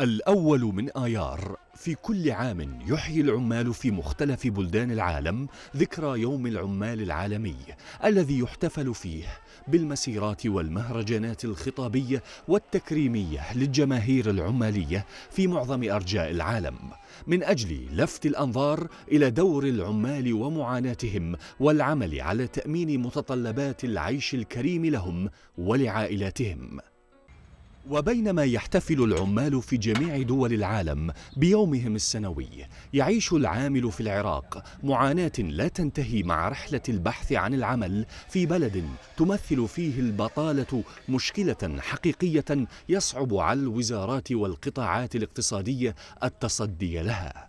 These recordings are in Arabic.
الأول من آيار في كل عام يحيي العمال في مختلف بلدان العالم ذكرى يوم العمال العالمي الذي يحتفل فيه بالمسيرات والمهرجانات الخطابية والتكريمية للجماهير العمالية في معظم أرجاء العالم من أجل لفت الأنظار إلى دور العمال ومعاناتهم والعمل على تأمين متطلبات العيش الكريم لهم ولعائلاتهم وبينما يحتفل العمال في جميع دول العالم بيومهم السنوي يعيش العامل في العراق معاناة لا تنتهي مع رحلة البحث عن العمل في بلد تمثل فيه البطالة مشكلة حقيقية يصعب على الوزارات والقطاعات الاقتصادية التصدي لها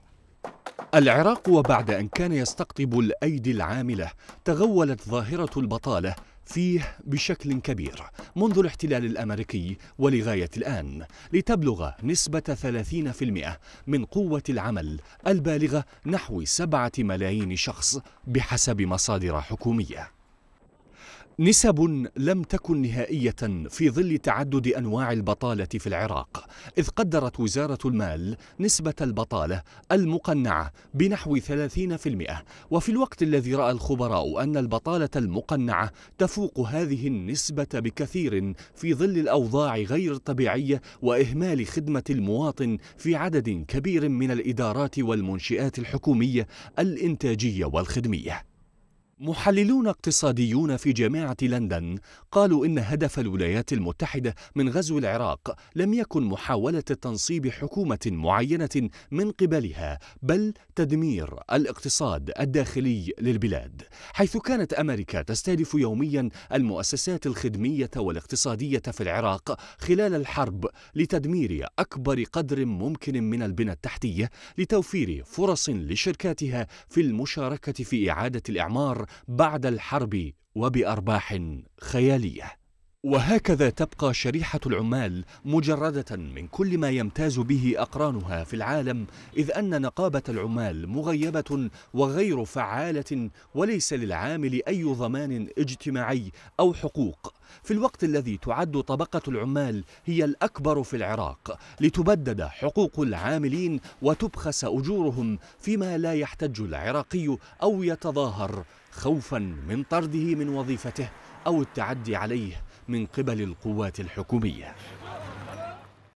العراق وبعد أن كان يستقطب الأيدي العاملة تغولت ظاهرة البطالة فيه بشكل كبير منذ الاحتلال الأمريكي ولغاية الآن لتبلغ نسبة 30% من قوة العمل البالغة نحو 7 ملايين شخص بحسب مصادر حكومية نسب لم تكن نهائية في ظل تعدد أنواع البطالة في العراق إذ قدرت وزارة المال نسبة البطالة المقنعة بنحو 30% وفي الوقت الذي رأى الخبراء أن البطالة المقنعة تفوق هذه النسبة بكثير في ظل الأوضاع غير الطبيعية وإهمال خدمة المواطن في عدد كبير من الإدارات والمنشئات الحكومية الإنتاجية والخدمية محللون اقتصاديون في جامعة لندن قالوا إن هدف الولايات المتحدة من غزو العراق لم يكن محاولة تنصيب حكومة معينة من قبلها بل تدمير الاقتصاد الداخلي للبلاد حيث كانت أمريكا تستهدف يوميا المؤسسات الخدمية والاقتصادية في العراق خلال الحرب لتدمير أكبر قدر ممكن من البنى التحتية لتوفير فرص لشركاتها في المشاركة في إعادة الإعمار بعد الحرب وبأرباح خيالية وهكذا تبقى شريحة العمال مجردة من كل ما يمتاز به أقرانها في العالم إذ أن نقابة العمال مغيبة وغير فعالة وليس للعامل أي ضمان اجتماعي أو حقوق في الوقت الذي تعد طبقة العمال هي الأكبر في العراق لتبدد حقوق العاملين وتبخس أجورهم فيما لا يحتج العراقي أو يتظاهر خوفا من طرده من وظيفته أو التعدي عليه من قبل القوات الحكومية